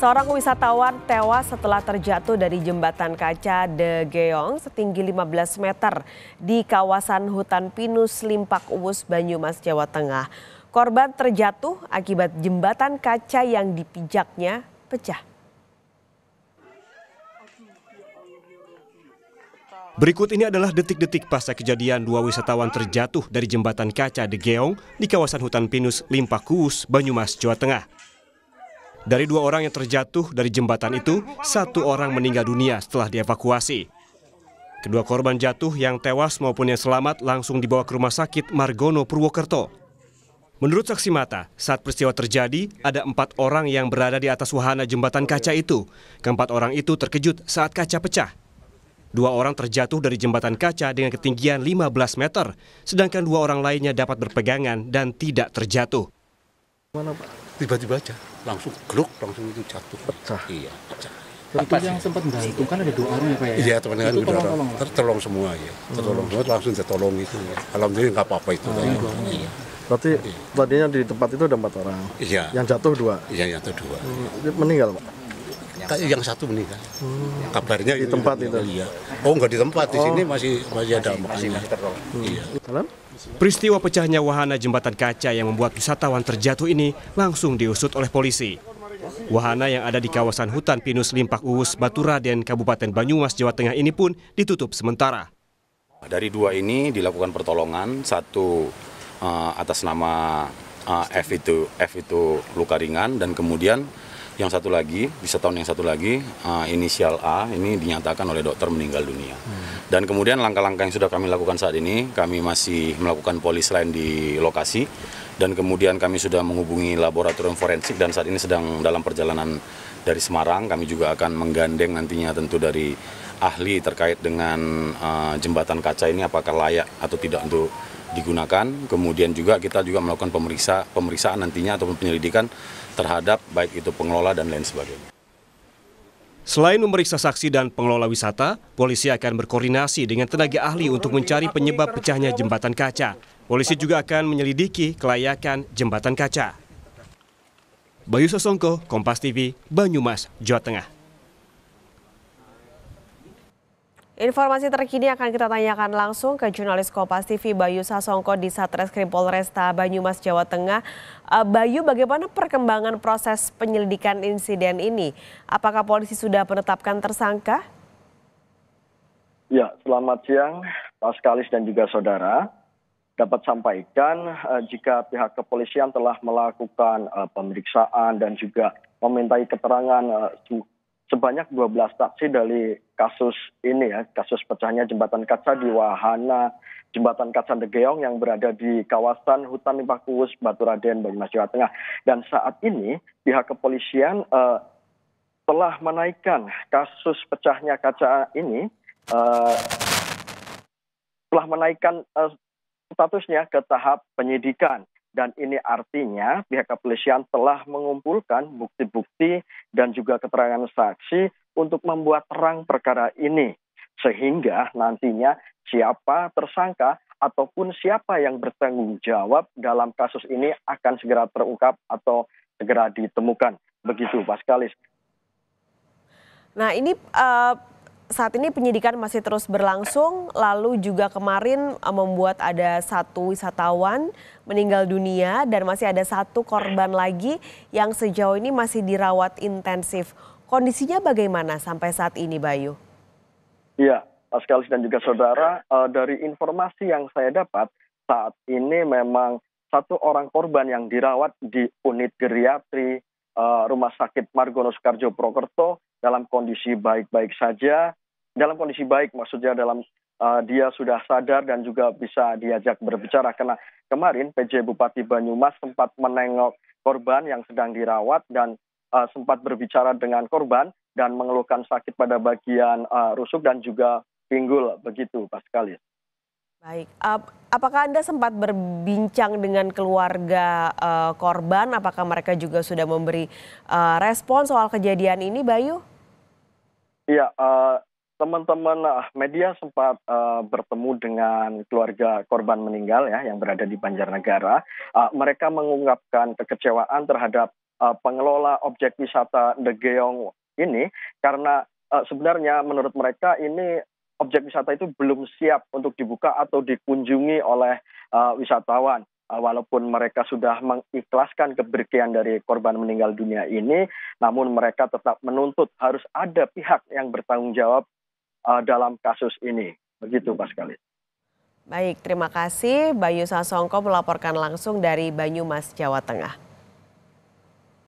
Seorang wisatawan tewas setelah terjatuh dari jembatan kaca De Geong setinggi 15 meter di kawasan hutan pinus Limpak Uwus, Banyumas, Jawa Tengah. Korban terjatuh akibat jembatan kaca yang dipijaknya pecah. Berikut ini adalah detik-detik pasca kejadian dua wisatawan terjatuh dari jembatan kaca De Geong di kawasan hutan pinus limpak Limpakuus, Banyumas, Jawa Tengah. Dari dua orang yang terjatuh dari jembatan itu, satu orang meninggal dunia setelah dievakuasi. Kedua korban jatuh yang tewas maupun yang selamat langsung dibawa ke rumah sakit Margono Purwokerto. Menurut saksi mata, saat peristiwa terjadi, ada empat orang yang berada di atas wahana jembatan kaca itu. Keempat orang itu terkejut saat kaca pecah. Dua orang terjatuh dari jembatan kaca dengan ketinggian 15 meter, sedangkan dua orang lainnya dapat berpegangan dan tidak terjatuh. Mana Pak? Tiba-tiba aja, langsung geluk, langsung itu jatuh. Pecah. Iya, pecah. Itu yang sempat gantung kan ada dua orang ya Pak ya? Iya, teman itu udah tolong, tolong, semua ya. Tertolong hmm. semua langsung itu. Iya. Alhamdulillah nggak apa-apa itu. Ah, iya. Berarti tadinya di tempat itu ada empat orang. Iya. Yang jatuh dua. Iya, yang jatuh dua. Hmm. Meninggal Pak yang satu meninggal. Hmm. Kabarnya di tempat itu. Iya. Oh, enggak di tempat, di oh. sini masih masih ada masih makanya. Hmm. Iya. Peristiwa pecahnya wahana jembatan kaca yang membuat wisatawan terjatuh ini langsung diusut oleh polisi. Wahana yang ada di kawasan hutan Pinus Limpak Batu Baturaden Kabupaten Banyumas Jawa Tengah ini pun ditutup sementara. Dari dua ini dilakukan pertolongan, satu uh, atas nama uh, F itu F itu luka ringan dan kemudian yang satu lagi, bisa tahun yang satu lagi, uh, inisial A ini dinyatakan oleh dokter meninggal dunia. Hmm. Dan kemudian langkah-langkah yang sudah kami lakukan saat ini, kami masih melakukan polis lain di lokasi dan kemudian kami sudah menghubungi laboratorium forensik dan saat ini sedang dalam perjalanan dari Semarang. Kami juga akan menggandeng nantinya tentu dari ahli terkait dengan uh, jembatan kaca ini apakah layak atau tidak untuk digunakan. Kemudian juga kita juga melakukan pemeriksa, pemeriksaan nantinya ataupun penyelidikan terhadap baik itu pengelola dan lain sebagainya. Selain memeriksa saksi dan pengelola wisata, polisi akan berkoordinasi dengan tenaga ahli untuk mencari penyebab pecahnya jembatan kaca. Polisi juga akan menyelidiki kelayakan jembatan kaca. Bayu Sosongko, Kompas TV, Banyumas, Jawa Tengah. Informasi terkini akan kita tanyakan langsung ke jurnalis Kompas TV Bayu Sasongko di Satreskrim Polresta Banyumas Jawa Tengah. Eh, Bayu, bagaimana perkembangan proses penyelidikan insiden ini? Apakah polisi sudah menetapkan tersangka? Ya, selamat siang Pak Skalis dan juga saudara. Dapat sampaikan eh, jika pihak kepolisian telah melakukan eh, pemeriksaan dan juga memintai keterangan sebanyak 12 saksi dari kasus ini ya, kasus pecahnya jembatan kaca di Wahana, jembatan kaca Degeong yang berada di kawasan hutan limpah kuus Baturaden Banyumas Jawa Tengah. Dan saat ini pihak kepolisian uh, telah menaikkan kasus pecahnya kaca ini uh, telah menaikkan uh, statusnya ke tahap penyidikan dan ini artinya pihak kepolisian telah mengumpulkan bukti-bukti dan juga keterangan saksi untuk membuat terang perkara ini sehingga nantinya siapa tersangka ataupun siapa yang bertanggung jawab dalam kasus ini akan segera terungkap atau segera ditemukan begitu Pak Skalis. Nah ini uh, saat ini penyidikan masih terus berlangsung. Lalu juga kemarin eh, membuat ada satu wisatawan meninggal dunia dan masih ada satu korban lagi yang sejauh ini masih dirawat intensif. Kondisinya bagaimana sampai saat ini, Bayu? Iya, Paskalis dan juga saudara, eh, dari informasi yang saya dapat saat ini memang satu orang korban yang dirawat di unit geriatri eh, Rumah Sakit Margono Soekarjo Prokerto dalam kondisi baik-baik saja. Dalam kondisi baik maksudnya dalam uh, dia sudah sadar dan juga bisa diajak berbicara karena kemarin PJ Bupati Banyumas sempat menengok korban yang sedang dirawat dan uh, sempat berbicara dengan korban dan mengeluhkan sakit pada bagian uh, rusuk dan juga pinggul begitu pas sekali. Baik, apakah Anda sempat berbincang dengan keluarga uh, korban? Apakah mereka juga sudah memberi uh, respon soal kejadian ini, Bayu? ya eh, teman-teman eh, media sempat uh, bertemu dengan keluarga korban meninggal ya yang berada di Banjarnegara. Uh, mereka mengungkapkan kekecewaan terhadap uh, pengelola objek wisata The Geong ini karena uh, sebenarnya menurut mereka ini objek wisata itu belum siap untuk dibuka atau dikunjungi oleh uh, wisatawan. Eh, walaupun mereka sudah mengikhlaskan keberkian dari korban meninggal dunia ini, namun mereka tetap menuntut harus ada pihak yang bertanggung jawab uh, dalam kasus ini. Begitu, Pak Sekali. Baik, terima kasih Bayu Sasongko melaporkan langsung dari Banyumas, Jawa Tengah.